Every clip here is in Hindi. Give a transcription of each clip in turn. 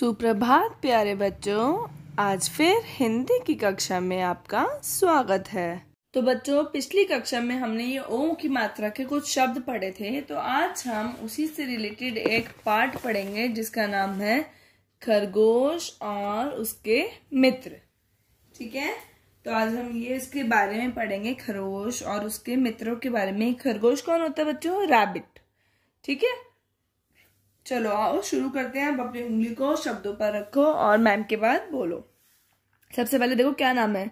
सुप्रभात प्यारे बच्चों आज फिर हिंदी की कक्षा में आपका स्वागत है तो बच्चों पिछली कक्षा में हमने ये ओम की मात्रा के कुछ शब्द पढ़े थे तो आज हम उसी से रिलेटेड एक पार्ट पढ़ेंगे जिसका नाम है खरगोश और उसके मित्र ठीक है तो आज हम ये इसके बारे में पढ़ेंगे खरगोश और उसके मित्रों के बारे में खरगोश कौन होता है बच्चों रैबिट ठीक है चलो आओ शुरू करते हैं आप अपनी उंगली को शब्दों पर रखो और मैम के बाद बोलो सबसे पहले देखो क्या नाम है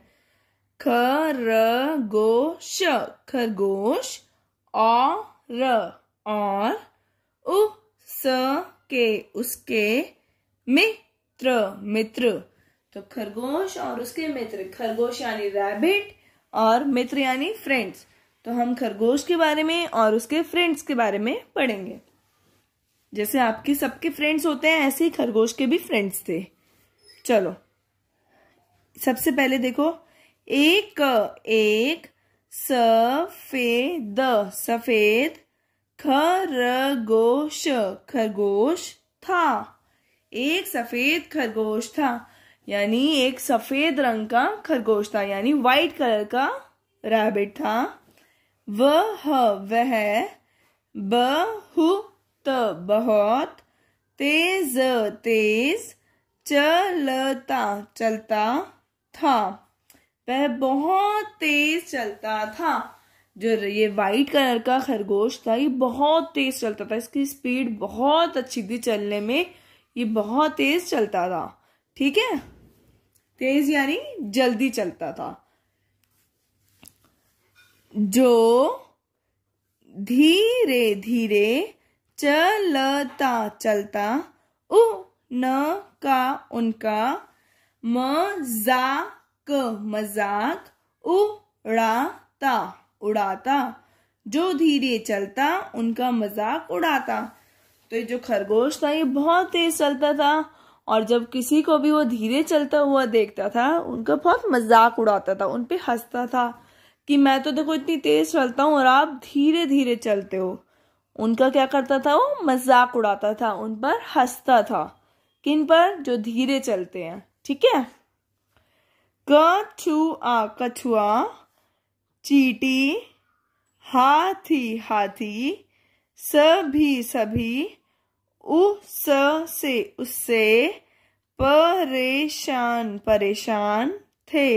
ख र गो श खरगोश और र और उ स के उसके मित्र मित्र तो खरगोश और उसके मित्र खरगोश यानी रैबिट और मित्र यानी फ्रेंड्स तो हम खरगोश के बारे में और उसके फ्रेंड्स के बारे में पढ़ेंगे जैसे आपके सबके फ्रेंड्स होते हैं ऐसे ही खरगोश के भी फ्रेंड्स थे चलो सबसे पहले देखो एक एक सफेद सफेद खरगोश खरगोश था एक सफेद खरगोश था यानी एक सफेद रंग का खरगोश था यानी व्हाइट कलर का रैबिट था वह वह बहु बहुत तेज तेज चलता चलता था वह बहुत तेज चलता था जो ये वाइट कलर का खरगोश था ये बहुत तेज चलता था इसकी स्पीड बहुत अच्छी थी चलने में ये बहुत तेज चलता था ठीक है तेज यानी जल्दी चलता था जो धीरे धीरे चलता चलता उ न का उनका म मजाक मजाक उड़ाता उड़ाता जो धीरे चलता उनका मजाक उड़ाता तो ये जो खरगोश था ये बहुत तेज चलता था और जब किसी को भी वो धीरे चलता हुआ देखता था उनका बहुत मजाक उड़ाता था उन पे हंसता था कि मैं तो देखो इतनी तेज चलता हूँ और आप धीरे धीरे चलते हो उनका क्या करता था वो मजाक उड़ाता था उन पर हंसता था किन पर जो धीरे चलते हैं ठीक है कछुआ कछुआ चीटी हाथी हाथी सभी सभी उस से उससे परेशान परेशान थे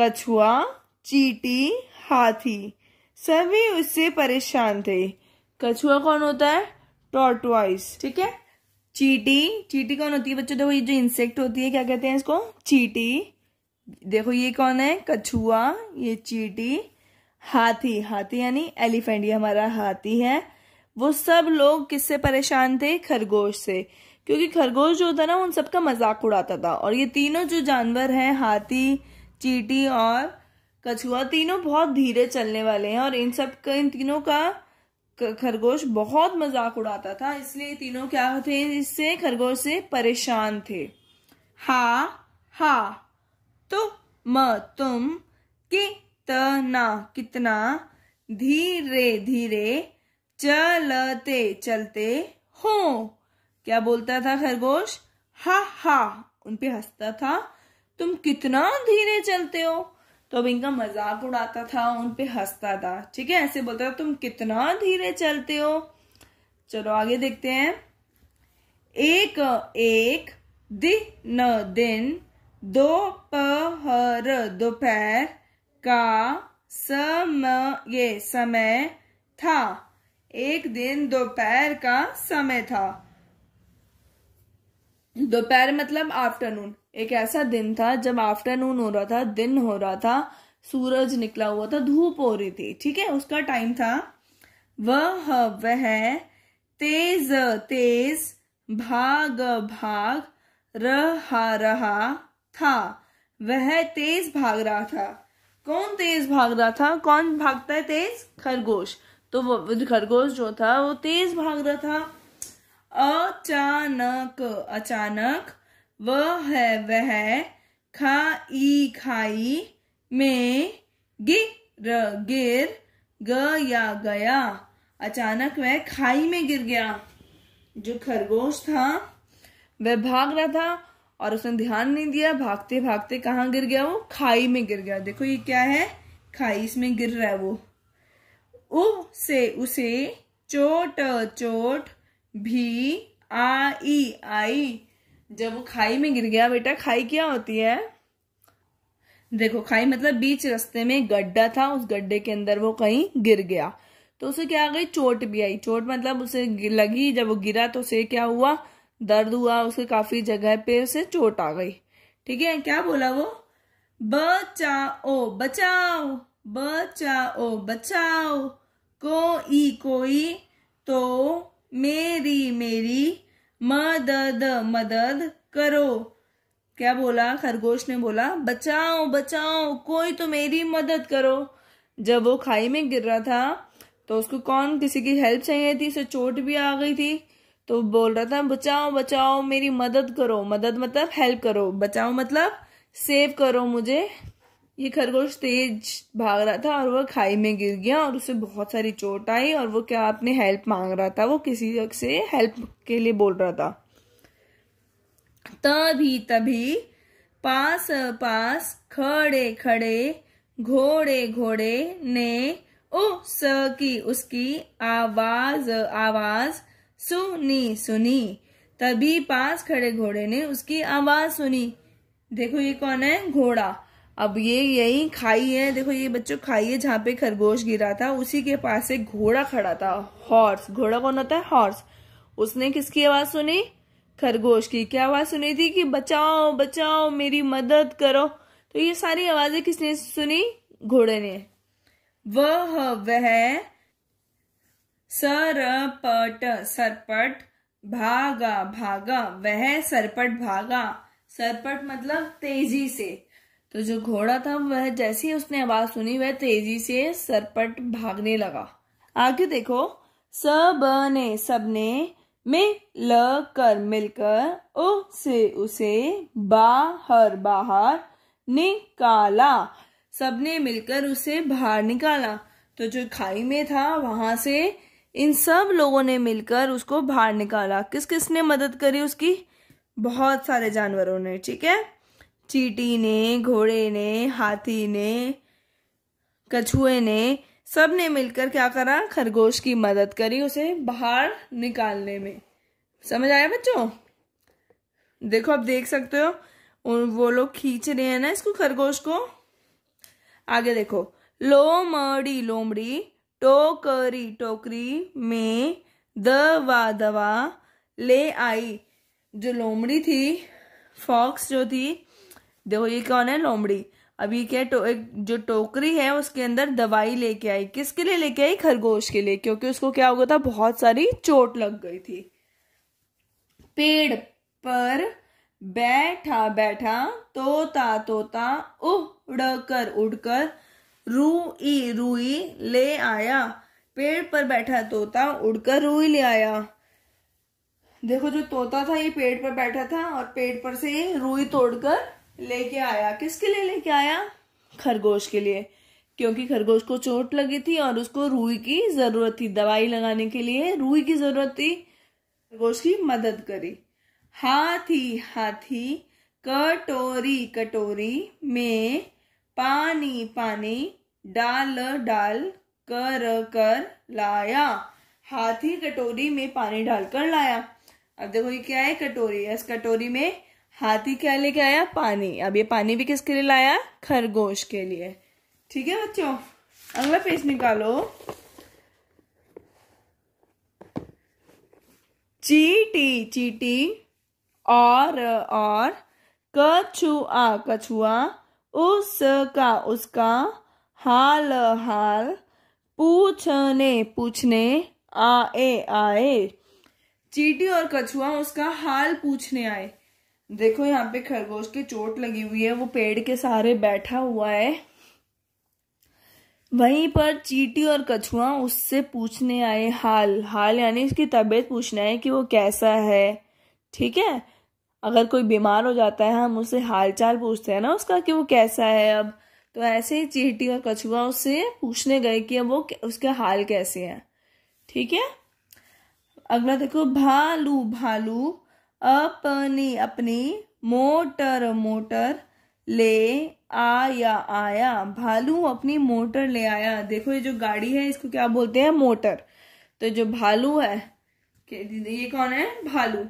कछुआ चीटी हाथी सभी उससे परेशान थे कछुआ कौन होता है टॉर्टवाइस ठीक है चीटी चीटी कौन होती है बच्चों देखो ये जो इंसेक्ट होती है क्या कहते हैं इसको चीटी देखो ये कौन है कछुआ ये चीटी हाथी हाथी यानी एलिफेंट ये हमारा हाथी है वो सब लोग किससे परेशान थे खरगोश से क्योंकि खरगोश जो होता ना उन सबका मजाक उड़ाता था और ये तीनों जो जानवर हैं हाथी चीटी और कछुआ तीनों बहुत धीरे चलने वाले हैं और इन सब का इन तीनों का खरगोश बहुत मजाक उड़ाता था इसलिए तीनों क्या थे इससे खरगोश से परेशान थे हा हा तो म तुम कि तना कितना धीरे धीरे चलते चलते हो क्या बोलता था खरगोश हा हा उनपे हंसता था तुम कितना धीरे चलते हो तो अब इनका मजाक उड़ाता था उन पे हंसता था ठीक है ऐसे बोलता था तुम कितना धीरे चलते हो चलो आगे देखते हैं एक एक दिन दिन पहर दोपहर का समय ये समय था एक दिन दोपहर का समय था दोपहर मतलब आफ्टरनून एक ऐसा दिन था जब आफ्टरनून हो रहा था दिन हो रहा था सूरज निकला हुआ था धूप हो रही थी ठीक है उसका टाइम था वह वह तेज तेज भाग भाग रहा रहा था वह तेज भाग रहा था कौन तेज भाग रहा था कौन भागता है तेज खरगोश तो वो खरगोश जो था वो तेज भाग रहा था अचानक अचानक वह है वह खाई खाई में गिर गिर या गया अचानक वह खाई में गिर गया जो खरगोश था वह भाग रहा था और उसने ध्यान नहीं दिया भागते भागते कहाँ गिर गया वो खाई में गिर गया देखो ये क्या है खाई इसमें गिर रहा है वो उब से उसे चोट चोट भी आई आई जब वो खाई में गिर गया बेटा खाई क्या होती है देखो खाई मतलब बीच रास्ते में गड्ढा था उस गड्ढे के अंदर वो कहीं गिर गया तो उसे क्या आ गई चोट भी आई चोट मतलब उसे लगी जब वो गिरा तो उसे क्या हुआ दर्द हुआ उसके काफी जगह पे उसे चोट आ गई ठीक है क्या बोला वो बचाओ बचाओ बचाओ बचाओ कोई कोई तो मेरी मेरी मदद मदद करो क्या बोला खरगोश ने बोला बचाओ बचाओ कोई तो मेरी मदद करो जब वो खाई में गिर रहा था तो उसको कौन किसी की हेल्प चाहिए थी उसे चोट भी आ गई थी तो बोल रहा था बचाओ बचाओ मेरी मदद करो मदद मतलब हेल्प करो बचाओ मतलब सेव करो मुझे ये खरगोश तेज भाग रहा था और वह खाई में गिर गया और उसे बहुत सारी चोट आई और वो क्या अपने हेल्प मांग रहा था वो किसी से हेल्प के लिए बोल रहा था तभी तभी पास पास खड़े खड़े घोड़े घोड़े ने स की उसकी आवाज आवाज सुनी सुनी तभी पास खड़े घोड़े ने उसकी आवाज सुनी देखो ये कौन है घोड़ा अब ये यही खाई है देखो ये बच्चों खाई है जहाँ पे खरगोश गिरा था उसी के पास एक घोड़ा खड़ा था हॉर्स घोड़ा कौन होता है हॉर्स उसने किसकी आवाज सुनी खरगोश की क्या आवाज सुनी थी कि बचाओ बचाओ मेरी मदद करो तो ये सारी आवाजें किसने सुनी घोड़े ने वह वह सरपट सरपट भागा भागा वह सरपट भागा सरपट मतलब तेजी से तो जो घोड़ा था वह जैसे ही उसने आवाज सुनी वह तेजी से सरपट भागने लगा आगे देखो सब ने सबने में ल कर मिलकर ओ से उसे बाहर बाहर निकाला सबने मिलकर उसे बाहर निकाला तो जो खाई में था वहां से इन सब लोगों ने मिलकर उसको बाहर निकाला किस किस ने मदद करी उसकी बहुत सारे जानवरों ने ठीक है चीटी ने घोड़े ने हाथी ने कछुए ने सब ने मिलकर क्या करा खरगोश की मदद करी उसे बाहर निकालने में समझ आया बच्चों देखो आप देख सकते हो वो लोग खींच रहे हैं ना इसको खरगोश को आगे देखो लोमड़ी लोमड़ी टोकरी टोकरी में दवा दवा ले आई जो लोमड़ी थी फॉक्स जो थी देखो ये कौन है लोमड़ी अब ये क्या टो, एक जो टोकरी है उसके अंदर दवाई लेके आई किसके लिए लेके आई खरगोश के लिए क्योंकि उसको क्या हो गया था बहुत सारी चोट लग गई थी पेड़ पर बैठा बैठा तोता तोता उड़कर उड़कर रूई रूई ले आया पेड़ पर बैठा तोता उड़कर रूई ले आया देखो जो तोता था ये पेड़ पर बैठा था और पेड़ पर से रूई तोड़कर लेके आया किसके लिए लेके आया खरगोश के लिए क्योंकि खरगोश को चोट लगी थी और उसको रूई की जरूरत थी दवाई लगाने के लिए रूई की जरूरत थी खरगोश की मदद करी हाथी हाथी कटोरी कटोरी में पानी पानी डाल डाल कर कर लाया हाथी कटोरी में पानी डालकर लाया अब देखो ये क्या है कटोरी इस कटोरी में हाथी क्या लेके आया पानी अब ये पानी भी किसके लिए लाया खरगोश के लिए ठीक है बच्चों अगला पेज निकालो चीटी चीटी और और कछुआ कछुआ उसका उसका हाल हाल पूछने पूछने आए आए चीटी और कछुआ उसका हाल पूछने आए देखो यहाँ पे खरगोश की चोट लगी हुई है वो पेड़ के सहारे बैठा हुआ है वहीं पर चीटी और कछुआ उससे पूछने आए हाल हाल यानी उसकी तबीयत पूछना है कि वो कैसा है ठीक है अगर कोई बीमार हो जाता है हम उससे हाल चाल पूछते हैं ना उसका कि वो कैसा है अब तो ऐसे ही चीटी और कछुआ उससे पूछने गए कि अब वो उसके हाल कैसे है ठीक है अगला देखो भालू भालू अपनी अपनी मोटर मोटर ले आया आया भालू अपनी मोटर ले आया देखो ये जो गाड़ी है इसको क्या बोलते हैं मोटर तो जो भालू है ये कौन है भालू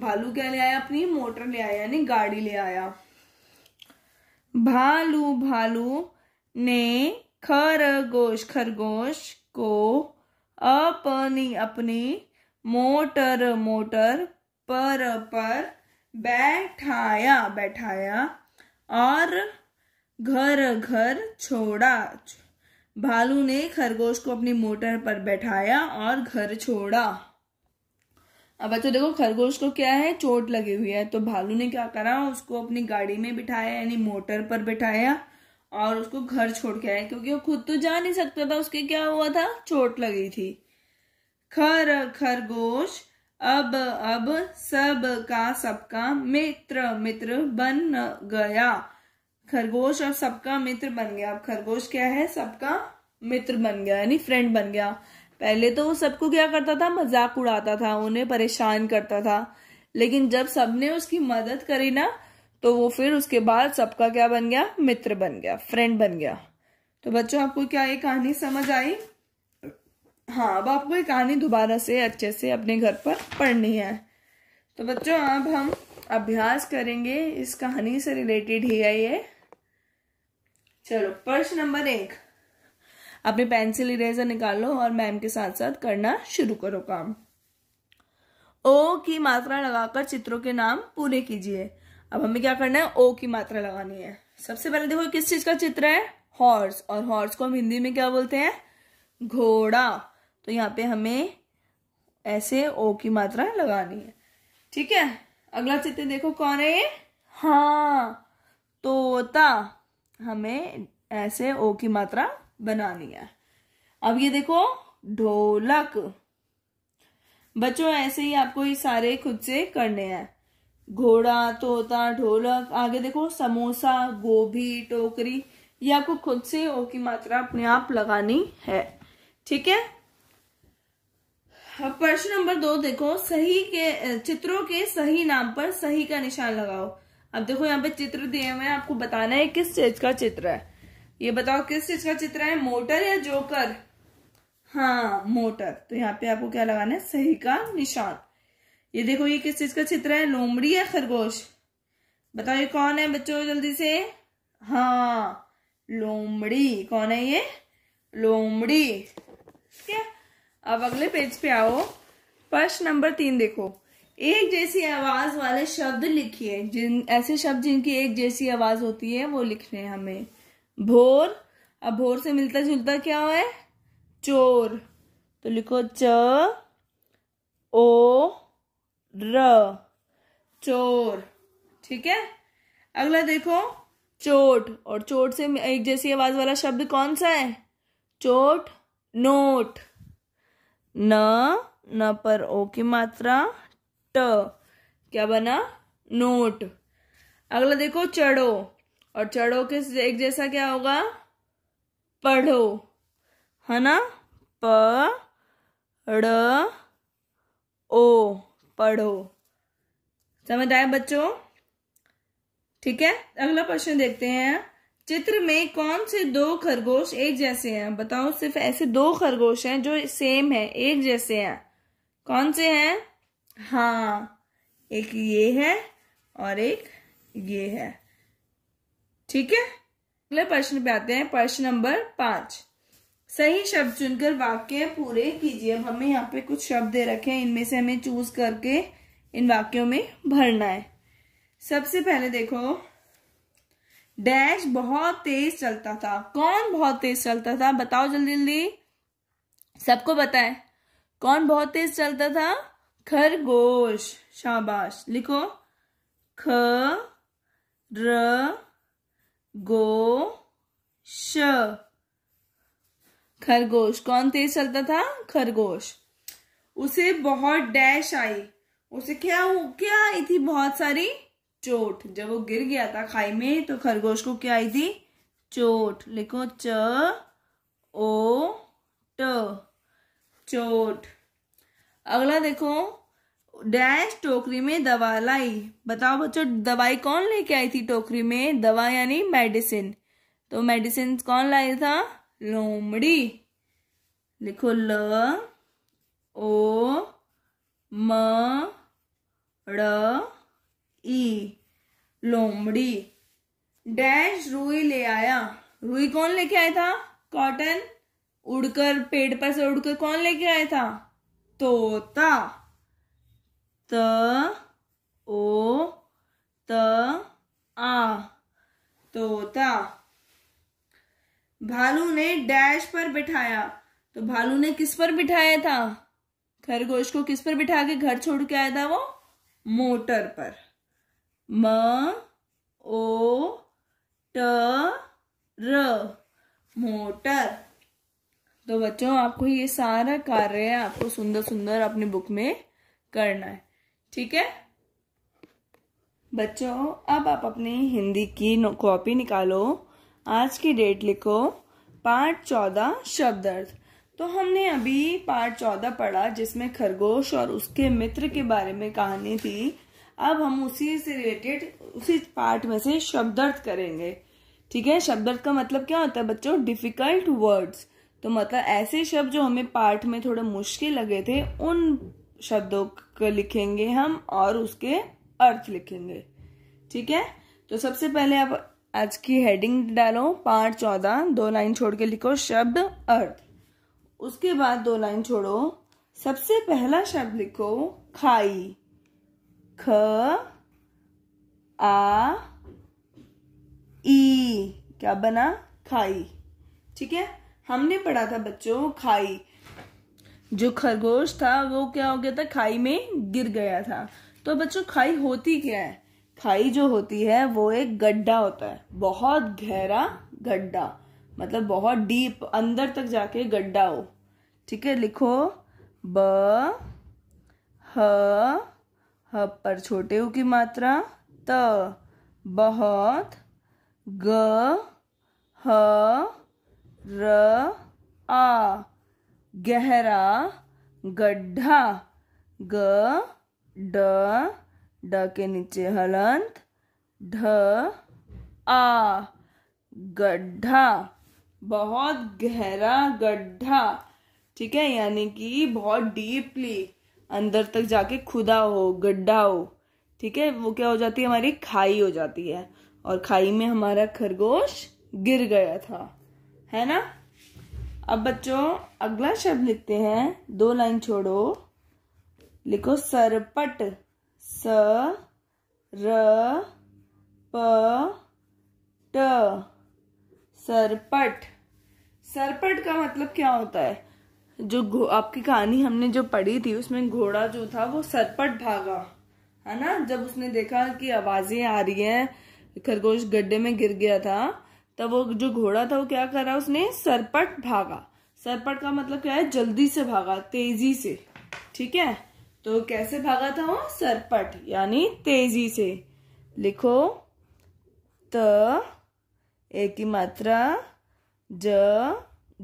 भालू क्या ले आया अपनी मोटर ले आया यानी गाड़ी ले आया भालू भालू ने खरगोश खरगोश को अपनी अपनी मोटर मोटर पर पर बैठाया बैठाया और घर घर छोड़ा भालू ने खरगोश को अपनी मोटर पर बैठाया और घर छोड़ा अब बच्चों देखो खरगोश को क्या है चोट लगी हुई है तो भालू ने क्या करा उसको अपनी गाड़ी में बिठाया यानी मोटर पर बिठाया और उसको घर छोड़ के आया क्योंकि वो खुद तो जा नहीं सकता था उसके क्या हुआ था चोट लगी थी खर खरगोश अब अब सब का सबका मित्र मित्र बन गया खरगोश और सबका मित्र बन गया अब खरगोश क्या है सबका मित्र बन गया यानी फ्रेंड बन गया पहले तो वो सबको क्या करता था मजाक उड़ाता था उन्हें परेशान करता था लेकिन जब सबने उसकी मदद करी ना तो वो फिर उसके बाद सबका क्या बन गया मित्र बन गया फ्रेंड बन गया तो बच्चों आपको क्या ये कहानी समझ आई हाँ अब आपको ये कहानी दोबारा से अच्छे से अपने घर पर पढ़नी है तो बच्चों अब हम अभ्यास करेंगे इस कहानी से रिलेटेड ही है ये चलो प्रश्न नंबर एक अपनी पेंसिल इरेजर निकालो और मैम के साथ साथ करना शुरू करो काम ओ की मात्रा लगाकर चित्रों के नाम पूरे कीजिए अब हमें क्या करना है ओ की मात्रा लगानी है सबसे पहले देखो किस चीज का चित्र है हॉर्स और हॉर्स को हम हिंदी में क्या बोलते हैं घोड़ा तो यहाँ पे हमें ऐसे ओ की मात्रा लगानी है ठीक है अगला चित्र देखो कौन है ये हाँ तोता हमें ऐसे ओ की मात्रा बनानी है अब ये देखो ढोलक बच्चों ऐसे ही आपको ये सारे खुद से करने हैं घोड़ा तोता ढोलक आगे देखो समोसा गोभी टोकरी ये आपको खुद से ओ की मात्रा अपने आप लगानी है ठीक है प्रश्न नंबर दो देखो सही के चित्रों के सही नाम पर सही का निशान लगाओ अब देखो यहाँ पे चित्र दिए हुए हैं आपको बताना है किस चीज का चित्र है ये बताओ किस चीज का चित्र है मोटर या जोकर हाँ मोटर तो यहाँ पे आपको क्या लगाना है सही का निशान ये देखो ये किस चीज का चित्र है लोमड़ी या खरगोश बताओ ये कौन है बच्चों जल्दी से हाँ लोमड़ी कौन है ये लोमड़ी क्या अब अगले पेज पे आओ प्रश्न नंबर तीन देखो एक जैसी आवाज वाले शब्द लिखिए जिन ऐसे शब्द जिनकी एक जैसी आवाज होती है वो लिखने हमें भोर अब भोर से मिलता जुलता क्या है चोर तो लिखो च ओ र चोर ठीक है अगला देखो चोट और चोट से एक जैसी आवाज वाला शब्द कौन सा है चोट नोट न न पर ओ की मात्रा ट क्या बना नोट अगला देखो चढ़ो और चढ़ो के एक जैसा क्या होगा पढ़ो है ना प ओ पढ़ो समझ आए बच्चों ठीक है अगला प्रश्न देखते हैं चित्र में कौन से दो खरगोश एक जैसे हैं बताओ सिर्फ ऐसे दो खरगोश हैं जो सेम है एक जैसे हैं कौन से हैं हाँ एक ये है और एक ये है ठीक है अगले प्रश्न पे आते हैं प्रश्न नंबर पांच सही शब्द चुनकर वाक्य पूरे कीजिए अब हमें यहाँ पे कुछ शब्द दे रखे हैं इनमें से हमें चूज करके इन वाक्यों में भरना है सबसे पहले देखो डैश बहुत तेज चलता था कौन बहुत तेज चलता था बताओ जल्दी जल्दी सबको बताए कौन बहुत तेज चलता था खरगोश शाबाश लिखो ख र गो श खरगोश कौन तेज चलता था खरगोश उसे बहुत डैश आई उसे क्या क्या आई थी बहुत सारी चोट जब वो गिर गया था खाई में तो खरगोश को क्या आई थी चोट लिखो च ओ ट चोट अगला देखो डैश टोकरी में दवा लाई बताओ बच्चों दवाई कौन लेके आई थी टोकरी में दवा यानी मेडिसिन तो मेडिसिन कौन लाया था लोमड़ी लिखो ल ओ म ड़ ई लोमड़ी डैश रूई ले आया रूई कौन लेके आया था कॉटन उड़कर पेड़ पर से उड़कर कौन लेके आया था तोता त ओ त आ तोता भालू ने डैश पर बिठाया तो भालू ने किस पर बिठाया था खरगोश को किस पर बिठा के घर छोड़ के आया था वो मोटर पर म ओ ट र मोटर तो बच्चों आपको ये सारा कार्य आपको सुंदर सुंदर अपनी बुक में करना है ठीक है बच्चों अब आप अपनी हिंदी की कॉपी निकालो आज की डेट लिखो पार्ट चौदह शब्द अर्थ तो हमने अभी पार्ट चौदह पढ़ा जिसमें खरगोश और उसके मित्र के बारे में कहानी थी अब हम उसी से रिलेटेड उसी पार्ट में से शब्दर्थ करेंगे ठीक है शब्दर्थ का मतलब क्या होता है बच्चों डिफिकल्ट वर्ड्स तो मतलब ऐसे शब्द जो हमें पार्ट में थोड़े मुश्किल लगे थे उन शब्दों को लिखेंगे हम और उसके अर्थ लिखेंगे ठीक है तो सबसे पहले आप आज की हेडिंग डालो पार्ट चौदह दो लाइन छोड़ के लिखो शब्द अर्थ उसके बाद दो लाइन छोड़ो सबसे पहला शब्द लिखो खाई ख a ई क्या बना खाई ठीक है हमने पढ़ा था बच्चों खाई जो खरगोश था वो क्या हो गया था खाई में गिर गया था तो बच्चों खाई होती क्या है खाई जो होती है वो एक गड्ढा होता है बहुत गहरा गड्ढा मतलब बहुत डीप अंदर तक जाके गड्ढा हो ठीक है लिखो ब ह ह पर छोटे ऊ की मात्रा त बहुत ग ह र आ गहरा गड्ढा ग ड ड के नीचे हलंत ढ आ गड्ढा बहुत गहरा गड्ढा ठीक है यानी कि बहुत डीपली अंदर तक जाके खुदा हो गड्ढा हो ठीक है वो क्या हो जाती है हमारी खाई हो जाती है और खाई में हमारा खरगोश गिर गया था है ना अब बच्चों अगला शब्द लिखते हैं दो लाइन छोड़ो लिखो सरपट स र प ट सरपट सरपट का मतलब क्या होता है जो आपकी कहानी हमने जो पढ़ी थी उसमें घोड़ा जो था वो सरपट भागा है ना जब उसने देखा कि आवाजें आ रही हैं खरगोश गड्ढे में गिर गया था तब वो जो घोड़ा था वो क्या करा उसने सरपट भागा सरपट का मतलब क्या है जल्दी से भागा तेजी से ठीक है तो कैसे भागा था वो सरपट यानी तेजी से लिखो त एक ही मात्रा ज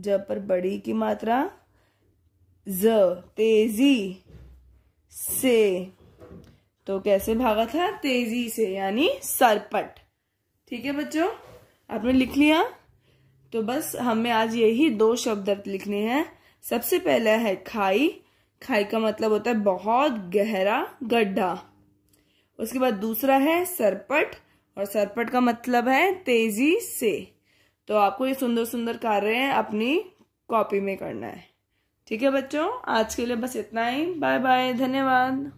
ज पर बड़ी की मात्रा ज तेजी से तो कैसे भागा था तेजी से यानी सरपट ठीक है बच्चों आपने लिख लिया तो बस हमें आज यही दो शब्द लिखने हैं सबसे पहला है खाई खाई का मतलब होता है बहुत गहरा गड्ढा उसके बाद दूसरा है सरपट और सरपट का मतलब है तेजी से तो आपको ये सुंदर सुंदर कार्य अपनी कॉपी में करना है ठीक है बच्चों आज के लिए बस इतना ही बाय बाय धन्यवाद